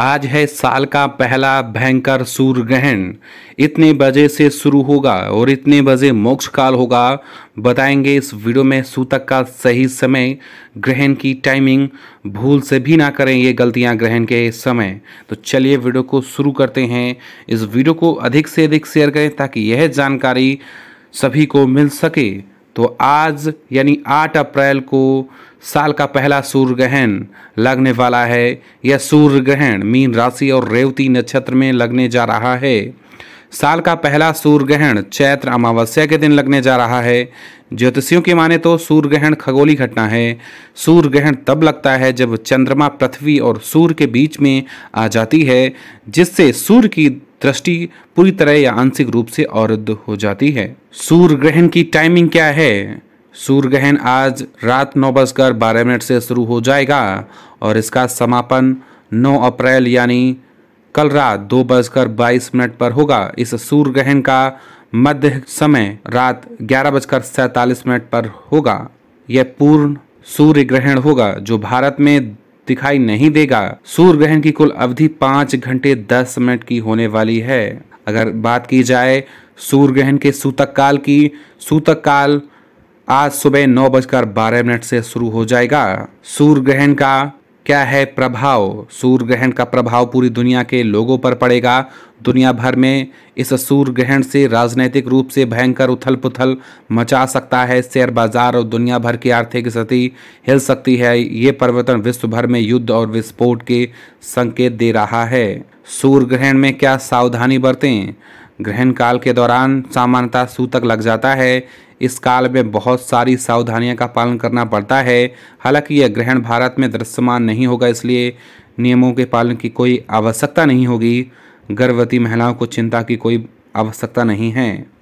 आज है साल का पहला भयंकर सूर्य ग्रहण इतने बजे से शुरू होगा और इतने बजे मोक्ष काल होगा बताएंगे इस वीडियो में सूतक का सही समय ग्रहण की टाइमिंग भूल से भी ना करें ये गलतियां ग्रहण के समय तो चलिए वीडियो को शुरू करते हैं इस वीडियो को अधिक से अधिक शेयर करें ताकि यह जानकारी सभी को मिल सके तो आज यानी 8 अप्रैल को साल का पहला सूर्य ग्रहण लगने वाला है यह सूर्य ग्रहण मीन राशि और रेवती नक्षत्र में लगने जा रहा है साल का पहला सूर्य ग्रहण चैत्र अमावस्या के दिन लगने जा रहा है ज्योतिषियों की माने तो सूर्य ग्रहण खगोली घटना है सूर्य ग्रहण तब लगता है जब चंद्रमा पृथ्वी और सूर्य के बीच में आ जाती है जिससे सूर्य की दृष्टि पूरी तरह या आंशिक रूप से अवरुद्ध हो जाती है सूर्य ग्रहण की टाइमिंग क्या है सूर्य ग्रहण आज रात नौ बजकर बारह मिनट से शुरू हो जाएगा और इसका समापन 9 अप्रैल यानी कल रात दो बजकर बाईस मिनट पर होगा इस सूर्य ग्रहण का मध्य समय रात ग्यारह बजकर सैतालीस मिनट पर होगा यह पूर्ण सूर्य ग्रहण होगा जो भारत में दिखाई नहीं देगा सूर्य ग्रहण की कुल अवधि पाँच घंटे दस मिनट की होने वाली है अगर बात की जाए सूर्य ग्रहण के सूतक काल की सूतक काल आज सुबह नौ बजकर बारह मिनट से शुरू हो जाएगा सूर्य ग्रहण का क्या है प्रभाव सूर्य ग्रहण का प्रभाव पूरी दुनिया के लोगों पर पड़ेगा दुनिया भर में इस सूर्य ग्रहण से राजनीतिक रूप से भयंकर उथल पुथल मचा सकता है शेयर बाजार और दुनिया भर की आर्थिक स्थिति हिल सकती है ये परिवर्तन विश्व भर में युद्ध और विस्फोट के संकेत दे रहा है सूर्य ग्रहण में क्या सावधानी बरतें ग्रहण काल के दौरान सामान्यतः सूतक लग जाता है इस काल में बहुत सारी सावधानियां का पालन करना पड़ता है हालांकि यह ग्रहण भारत में दृश्यमान नहीं होगा इसलिए नियमों के पालन की कोई आवश्यकता नहीं होगी गर्भवती महिलाओं को चिंता की कोई आवश्यकता नहीं है